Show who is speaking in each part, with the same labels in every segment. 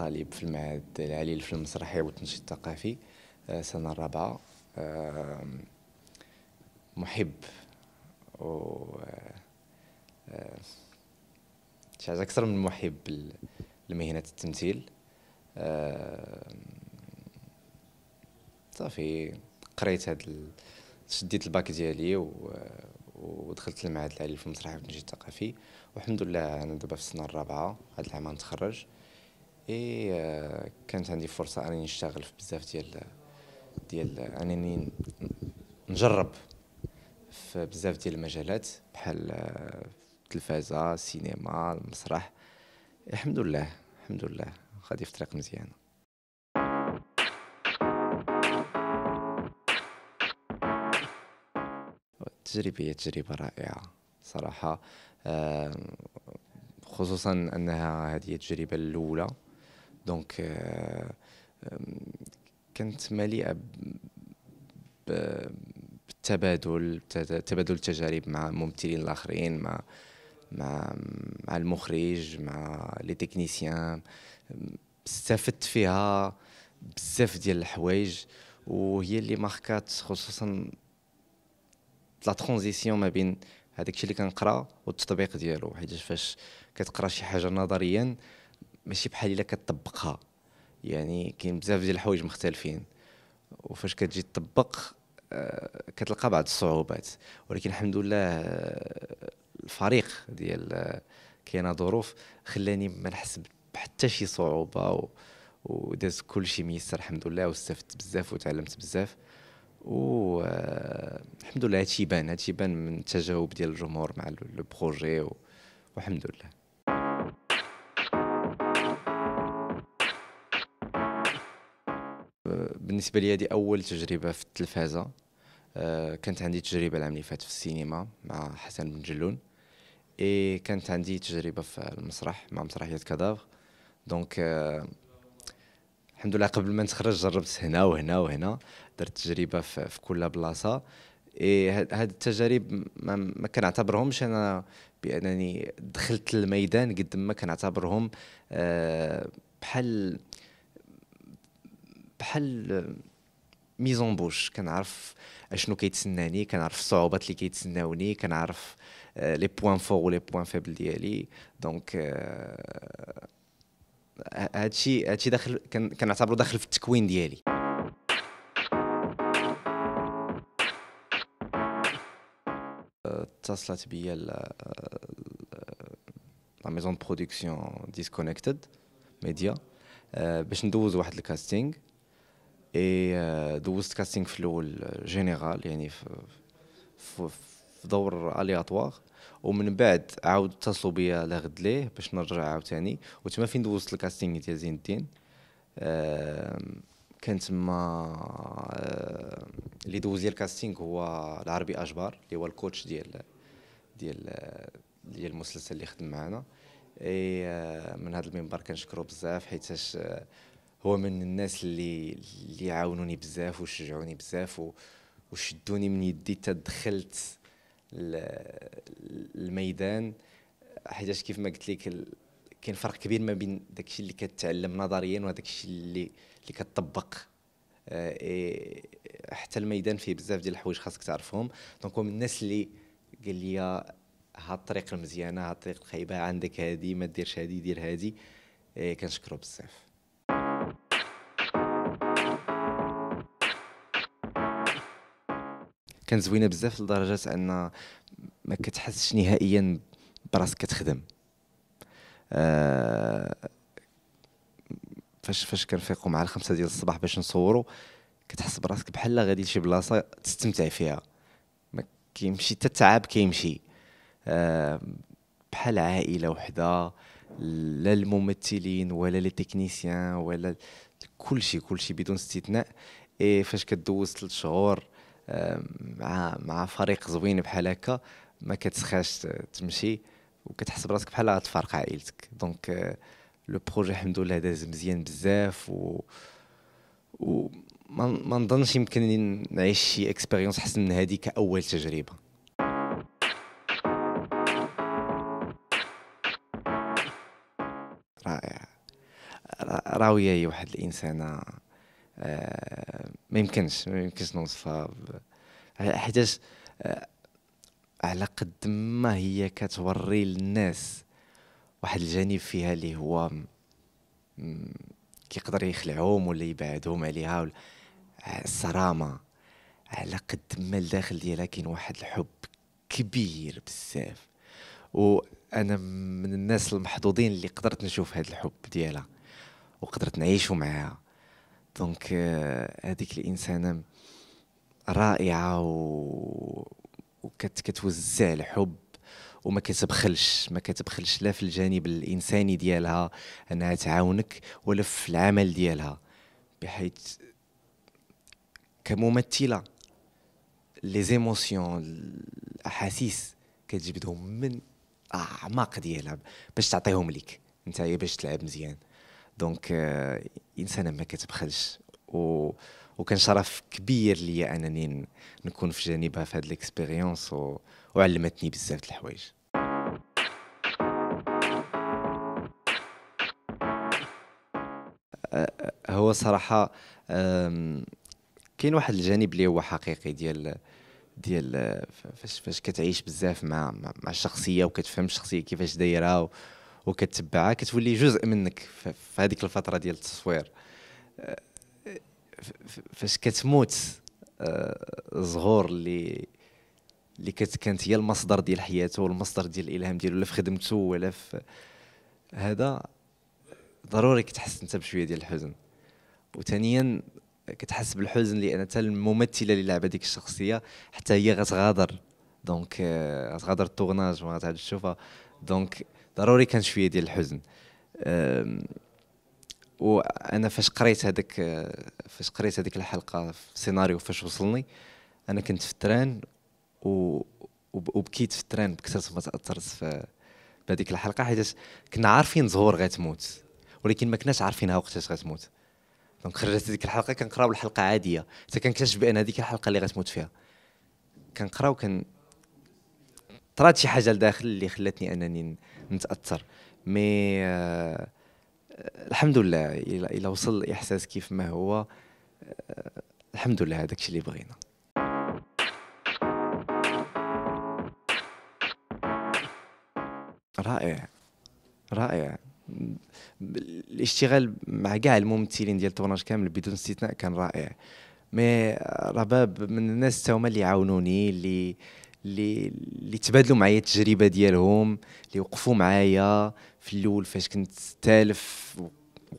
Speaker 1: طالب في المعهد العالي للفن المسرحي والتنشيط الثقافي آه، سنة الرابعة آه، محب و آه، شي حاجة أكثر من محب لمهنة التمثيل صافي قريت هاد شديت الباك ديالي و ودخلت المعهد العالي في المسرحي والتنشيط الثقافي والحمد لله انا دابا في السنه الرابعه هاد العام غنتخرج اي كانت عندي فرصه انني نشتغل في بزاف ديال ديال انني نجرب في بزاف ديال المجالات بحال التلفازه السينما المسرح الحمد لله الحمد لله غادي في طريق مزيانه التجربة هي تجربة رائعة صراحة خصوصا أنها هذه التجربة الأولى دونك euh, euh, كانت مليئه بالتبادل تبادل التجارب مع الممثلين الاخرين مع مع مع المخرج مع لي تكنيسيان استفدت فيها بزاف ديال الحوايج وهي اللي ماركات خصوصا لا ترانزيسيون ما بين هذاك الشيء اللي كنقرا والتطبيق ديالو حيت فاش كتقرا شي حاجه نظريا ماشي بحال الا كتطبقها يعني كاين بزاف ديال الحوايج مختلفين وفاش كتجي تطبق آه، كتلقى بعض الصعوبات ولكن الحمد لله آه، الفريق ديال آه، كاينه ظروف خلاني ما نحس بحتى شي صعوبه و... وداز كلشي ميسر الحمد لله واستفدت بزاف وتعلمت بزاف و الحمد لله هادشي بان هادشي بان من التجاوب ديال الجمهور مع لو بروجي و... والحمد لله بالنسبه لي هذه اول تجربه في التلفازه أه كانت عندي تجربه العام اللي فات في السينما مع حسن بن جلون اي كانت عندي تجربه في المسرح مع مسرحيه كادافر دونك أه الحمد لله قبل ما نتخرج جربت هنا وهنا وهنا درت تجربه في, في كل بلاصه اي هاد التجارب ما, ما كنعتبرهمش انا بانني دخلت الميدان قد ما كنعتبرهم أه بحال بحال ميزون بوش كنعرف اشنو كيتسناني كنعرف الصعوبات اللي كيتسناوني كنعرف آه، لي بوين فور ولي بوين فيبل ديالي دونك آه، هادشي هادشي داخل كنعتبرو داخل في التكوين ديالي آه، اتصلت بيا لا ميزون برودكسيون ديسكونيكتد ميديا باش ندوز واحد الكاستينغ اي دوزت كاستينغ في الاول جينيرال يعني في, في, دور الياطوار ومن بعد عاود اتصلوا بيا لغد ليه باش نرجع عاوتاني وتما فين دوزت الكاستينغ ديال زين الدين كان تما اللي دوز ديال الكاستينغ هو العربي اجبار اللي هو الكوتش ديال ديال ديال المسلسل اللي خدم معنا اي من هذا المنبر كنشكرو بزاف حيتاش هو من الناس اللي اللي عاونوني بزاف وشجعوني بزاف وشدوني من يدي حتى دخلت الميدان حيتاش كيف ما قلت لك كاين فرق كبير ما بين داكشي اللي كتعلم نظريا وداكشي اللي اللي كتطبق إيه حتى الميدان فيه بزاف ديال الحوايج خاصك تعرفهم دونك هو من الناس اللي قال لي ها الطريق المزيانه ها الطريق الخايبه عندك هادي ما ديرش هادي دير هادي إيه كنشكرو بزاف كانت زوينه بزاف لدرجه ان ما كتحسش نهائيا براسك كتخدم آه فاش فاش كنفيقوا مع الخمسة ديال الصباح باش نصوروا كتحس براسك بحال غادي لشي بلاصه تستمتع فيها ما كيمشي حتى التعب كيمشي آه بحال عائله وحده لا الممثلين ولا لي تكنيسيان ولا كلشي كلشي بدون استثناء اي فاش كدوز ثلاث شهور مع مع فريق زوين بحال هكا ما كتسخاش تمشي وكتحس براسك بحال غتفارق عائلتك دونك آه، لو بروجي الحمد لله داز مزيان بزاف و و ما نظنش يمكن نعيش شي اكسبيريونس احسن من هذه كاول تجربه رائع راويه هي واحد الانسانه آه، ما يمكنش ما يمكنش نوصفها حيتاش آه، على قد ما هي كتوري للناس واحد الجانب فيها اللي هو كيقدر يخلعهم ولا يبعدهم عليها آه، الصرامه على قد ما الداخل ديالها كاين واحد الحب كبير بزاف وانا من الناس المحظوظين اللي قدرت نشوف هذا الحب ديالها وقدرت نعيشه معاها دونك آه، هذيك الانسانه رائعه و وكتوزع الحب وما كتبخلش ما كتبخلش لا في الجانب الانساني ديالها انها تعاونك ولا في العمل ديالها بحيث كممثله لي زيموسيون الاحاسيس كتجبدهم من اعماق ديالها باش تعطيهم ليك انت باش تلعب مزيان دونك آه، انسانه ما كتبخلش و وكان شرف كبير ليا انني نكون في جانبها في هذه الاكسبيريونس و... وعلمتني بزاف الحوايج آه، آه، هو صراحه كاين واحد الجانب اللي هو حقيقي ديال ديال فاش فاش كتعيش بزاف مع مع الشخصيه وكتفهم الشخصيه كيفاش دايره وكتبعها كتولي جزء منك في هذيك الفتره ديال التصوير أه، فاش كتموت الزهور اللي اللي كانت هي المصدر ديال حياته والمصدر ديال الالهام ديالو ولا في خدمته ولا في هذا ضروري كتحس انت بشويه ديال الحزن وثانيا كتحس بالحزن لان حتى الممثله اللي لعبت ديك الشخصيه حتى هي غتغادر دونك أه، غتغادر التورناج وما غتعاد تشوفها دونك ضروري كان شويه ديال الحزن وانا فاش قريت هذاك فاش قريت هذيك الحلقه في السيناريو فاش وصلني انا كنت في التران وبكيت في التران بكثرة ما تاثرت في بهذيك الحلقه حيت كنا عارفين زهور غتموت ولكن ما كناش عارفينها وقتاش غتموت دونك خرجت هذيك الحلقه كنقراو الحلقه عاديه حتى كنكتشف بان هذيك الحلقه اللي غتموت فيها كنقراو كان طرات شي حاجه لداخل اللي خلاتني انني نتاثر مي آه الحمد لله الى وصل الاحساس كيف ما هو آه الحمد لله هذاك الشيء اللي بغينا رائع رائع الاشتغال مع كاع الممثلين ديال طوناج كامل بدون استثناء كان رائع مي آه، رباب من الناس تا هما اللي عاونوني اللي اللي اللي تبادلوا معايا التجربه ديالهم اللي وقفوا معايا في الاول فاش كنت تالف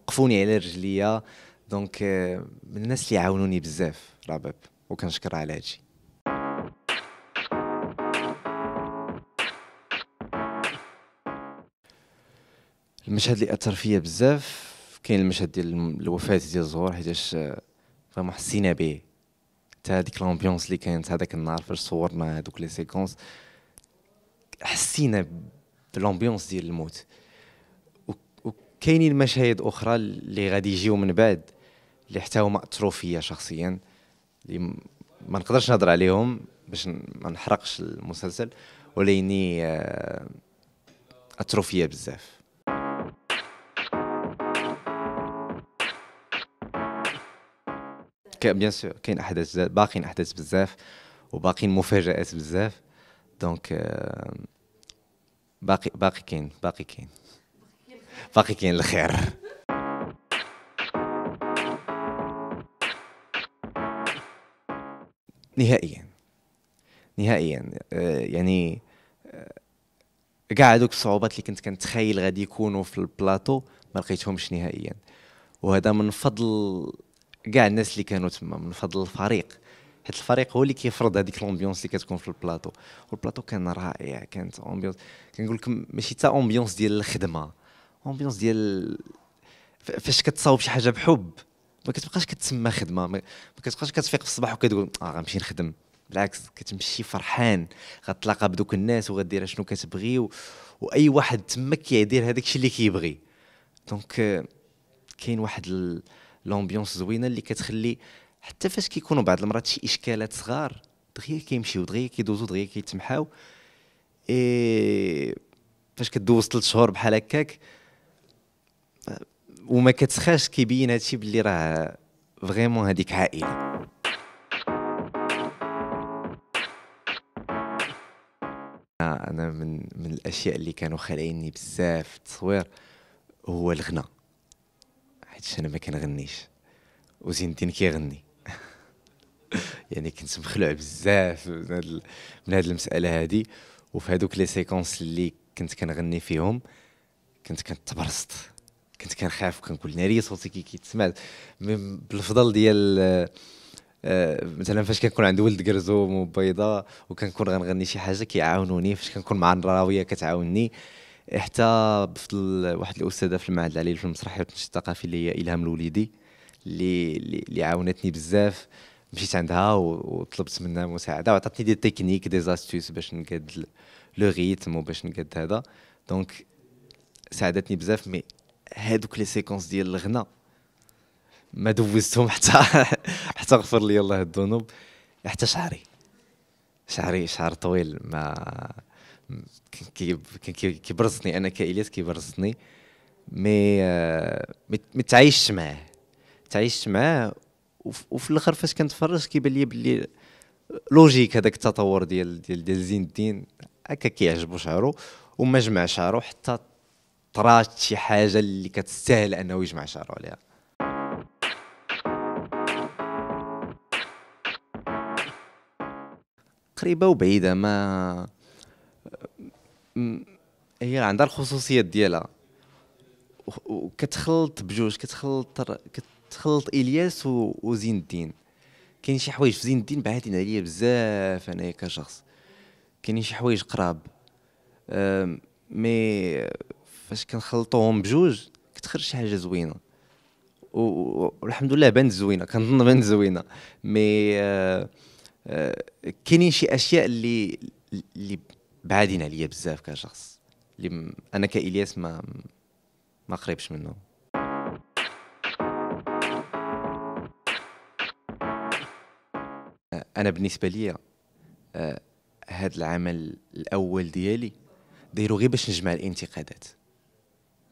Speaker 1: وقفوني على رجليا دونك آه، من الناس اللي عاونوني بزاف رباب وكنشكر على هادشي المشهد اللي اثر فيا بزاف كاين المشهد ديال الوفاه ديال الزهور حيتاش آه، فريمون حسينا به حتى هذيك لامبيونس اللي كانت هذاك النهار فاش صورنا هذوك لي سيكونس حسينا بالامبيونس ديال الموت وكاينين مشاهد اخرى اللي غادي يجيو من بعد اللي حتى هما اثروا فيا شخصيا اللي ما نقدرش نهضر عليهم باش ما نحرقش المسلسل وليني آه، اثروا فيا بزاف بيان سور كاين احداث باقيين احداث بزاف وباقيين مفاجات بزاف دونك euh, باقي باقي كاين باقي كاين باقي كاين الخير نهائيا نهائيا آه، يعني آه، كاع هذوك الصعوبات اللي كنت كنتخيل غادي يكونوا في البلاطو ما لقيتهمش نهائيا وهذا من فضل كاع الناس اللي كانوا تما من فضل الفريق حيت الفريق هو اللي كيفرض هذيك الامبيونس اللي كتكون في البلاطو والبلاطو كان رائع كانت امبيونس كنقول لكم ماشي حتى امبيونس ديال الخدمه امبيونس ديال فاش كتصاوب شي حاجه بحب ما كتبقاش كتسمى خدمه ما كتبقاش كتفيق في الصباح وكتقول اه غنمشي نخدم بالعكس كتمشي فرحان غتلاقى بدوك الناس وغدير شنو كتبغي و... واي واحد تما كيدير هذاك الشيء اللي كيبغي دونك آه، كاين واحد ال... لومبيونس زوينه اللي كتخلي حتى فاش كيكونوا بعض المرات شي اشكالات صغار دغيا كيمشيو دغيا كيدوزو دغيا كيتمحاو اي فاش كدوز ثلاث شهور بحال هكاك وما كتسخاش كيبين هادشي باللي راه فريمون هذيك عائله آه، انا من من الاشياء اللي كانوا خالعيني بزاف التصوير هو الغناء حيت انا ما كنغنيش وزين الدين كيغني يعني كنت مخلوع بزاف من هاد من هاد المساله هادي وفي هادوك لي سيكونس اللي كنت كنغني فيهم كنت كنتبرصت كنت كنخاف كنقول ناري صوتي كي كيتسمع بالفضل ديال آه، مثلا فاش كنكون عند ولد كرزوم وبيضاء وكنكون غنغني شي حاجه كيعاونوني فاش كنكون مع الراويه كتعاوني حتى بفضل واحد الاستاذه في المعهد العالي في المسرحيه والتنشيط الثقافي اللي هي الهام الوليدي اللي اللي عاونتني بزاف مشيت عندها وطلبت منها مساعده وعطاتني دي تكنيك دي زاستيس باش نقاد لو ريتم وباش نقاد هذا دونك ساعدتني بزاف مي هادوك لي سيكونس ديال الغنى ما دوزتهم حتى حتى غفر لي الله الذنوب حتى شعري شعري شعر طويل ما كيبرزني انا كالياس كيبرزني آه، مي مي تعايشت معاه تعايشت معاه وفي الاخر فاش كنتفرج كيبان لي بلي لوجيك هذاك التطور ديال ديال ديال زين الدين هكا كيعجبو شعرو وما جمع شعرو حتى طرات شي حاجه اللي كتستاهل انه يجمع شعرو عليها قريبه وبعيده ما هي عندها الخصوصيات ديالها وكتخلط بجوج كتخلط كتخلط الياس وزين الدين كاين شي حوايج في زين الدين بعادين عليا بزاف انايا كشخص كاينين شي حوايج قراب مي فاش كنخلطوهم بجوج كتخرج شي حاجه زوينه والحمد لله بانت زوينه كنظن بانت زوينه مي أه، أه، كاينين شي اشياء اللي اللي بعادين عليا بزاف كشخص اللي انا كالياس ما ما قريبش منه انا بالنسبه ليا هذا آه، العمل الاول ديالي دايرو غير باش نجمع الانتقادات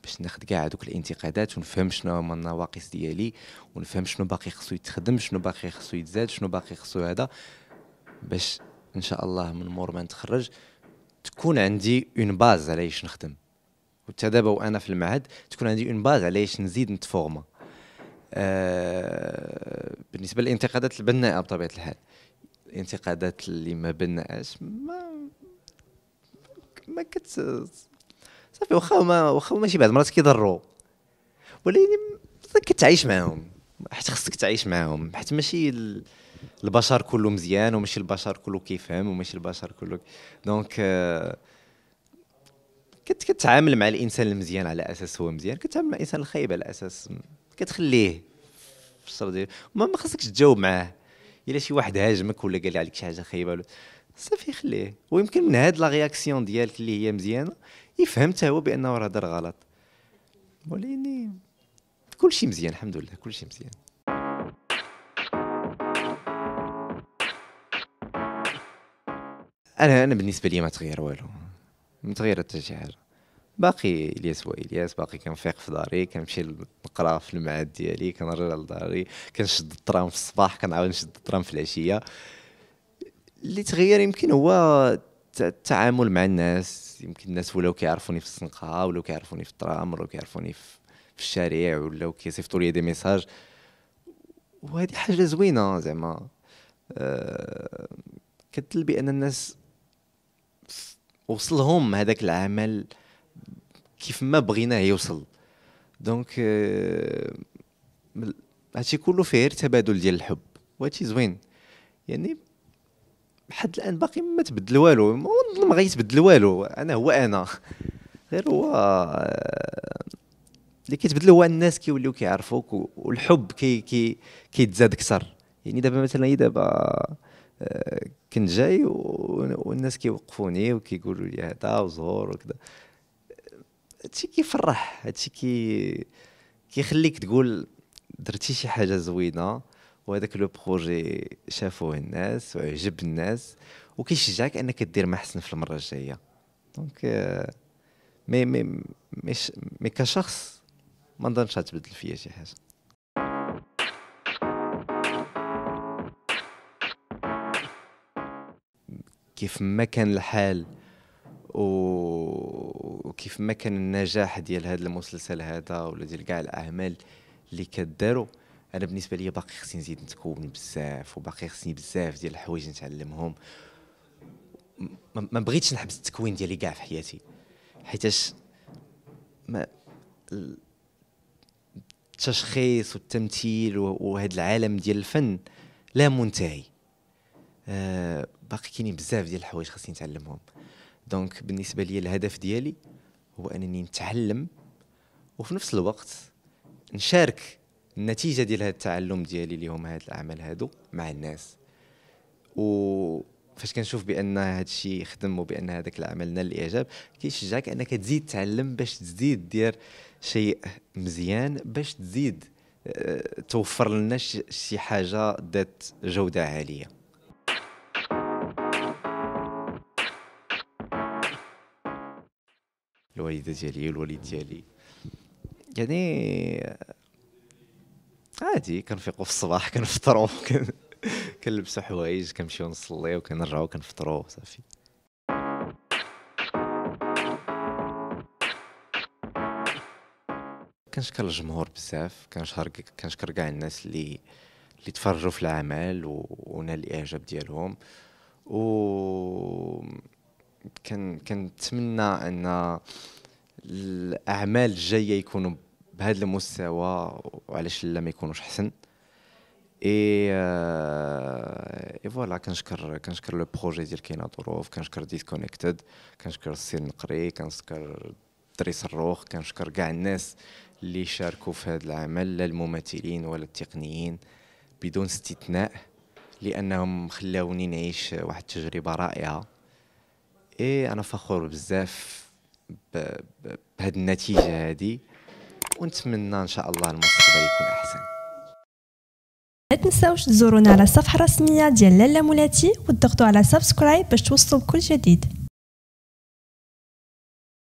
Speaker 1: باش ناخذ كاع هذوك الانتقادات ونفهم شنو هما النواقص ديالي ونفهم شنو باقي خصو يتخدم شنو باقي خصو يتزاد شنو باقي خصو هذا باش ان شاء الله من مور ما نتخرج تكون عندي اون باز على ايش نخدم وحتى دابا وانا في المعهد تكون عندي اون باز على ايش نزيد نتفورما آه بالنسبه للانتقادات البناءه بطبيعه الحال الانتقادات اللي ما بناءاش ما ما كت صافي واخا ما واخا ماشي بعض المرات كيضروا ولكن كتعايش معاهم حيت خصك تعيش معاهم حيت ماشي ال... البشر كله مزيان ومش البشر كله كيفهم ومش البشر كله دونك آه، كنت كتعامل مع الانسان المزيان على اساس هو مزيان كتعامل مع الانسان الخايب على اساس كتخليه في الشر ديالو ما خاصكش تجاوب معاه الا شي واحد هاجمك ولا قال عليك شي حاجه خايبه صافي خليه ويمكن من هاد لا رياكسيون ديالك اللي هي مزيانه يفهم حتى هو بانه راه دار غلط ولكن كلشي مزيان الحمد لله كلشي مزيان انا انا بالنسبه لي ما تغير والو ما تغيرت حتى شي حاجه باقي الياس هو الياس باقي كنفيق في داري كنمشي نقرا في المعاد ديالي كنرجع لداري كنشد الترام في الصباح كنعاود نشد الترام في العشيه اللي تغير يمكن هو التعامل مع الناس يمكن الناس ولاو كيعرفوني في السنقه ولاو كيعرفوني في الترام ولاو كيعرفوني في الشارع ولاو كيصيفطوا لي دي ميساج وهذه حاجه زوينه زعما أه كتل بان الناس وصلهم هذاك العمل كيف ما بغيناه يوصل دونك euh, هادشي كله فيه غير تبادل ديال الحب وهادشي زوين يعني لحد الان باقي ما تبدل والو ما غيتبدل والو انا هو انا غير هو آه، اللي كيتبدل هو الناس كيوليو كيعرفوك والحب كي كي كيتزاد كثر يعني دابا مثلا هي دابا آه، كنت جاي والناس كيوقفوني وكيقولوا لي هذا وزهور وكذا هادشي كيفرح هادشي كي كيخليك تقول درتي شي حاجه زوينه وهذاك لو بروجي شافوه الناس وعجب الناس وكيشجعك انك دير ما احسن في المره الجايه دونك آه، مي مي مي كشخص ما نظنش تبدل فيا شي حاجه كيف ما كان الحال وكيف ما كان النجاح ديال هذا المسلسل هذا ولا ديال كاع الاعمال اللي كداروا انا بالنسبه لي باقي خصني نزيد نتكون بزاف وباقي خصني بزاف ديال الحوايج نتعلمهم ما بغيتش نحبس التكوين ديالي كاع في حياتي حيتاش ما التشخيص والتمثيل وهذا العالم ديال الفن لا منتهي آه، باقي كاينين بزاف ديال الحوايج خاصني نتعلمهم دونك بالنسبه لي الهدف ديالي هو انني نتعلم وفي نفس الوقت نشارك النتيجه ديال هذا التعلم ديالي اللي هما هاد الاعمال هادو مع الناس و فاش كنشوف بان هذا الشيء يخدم وبان هذاك العمل نال الاعجاب كيشجعك انك تزيد تعلم باش تزيد دير شيء مزيان باش تزيد آه، توفر لنا شي حاجه ذات جوده عاليه الوالده ديالي والوالد ديالي يعني عادي كنفيقوا في الصباح كنفطروا كنلبسوا حوايج كنمشيو نصليو كنرجعو كنفطروا صافي كنشكر الجمهور بزاف كنشكر كنشكر كاع الناس اللي اللي تفرجوا في العمل ونال الاعجاب ديالهم و كنتمنى ان الاعمال الجايه يكونوا بهذا المستوى وعلاش لا ما يكونوش حسن اي اي فوالا كنشكر كنشكر لو بروجي ديال كاينه ظروف كنشكر ديسكونيكتد كنشكر السي نقري كنشكر دري صروخ كنشكر كاع الناس اللي شاركوا في هذا العمل لا الممثلين ولا التقنيين بدون استثناء لانهم خلاوني نعيش واحد التجربه رائعه اي انا فخور بزاف بهذه النتيجه هذه ونتمنى ان شاء الله المستقبل يكون احسن لا تنساوش تزورونا على الصفحه الرسميه ديال لالا مولاتي وتضغطوا على سبسكرايب باش توصلوا بكل جديد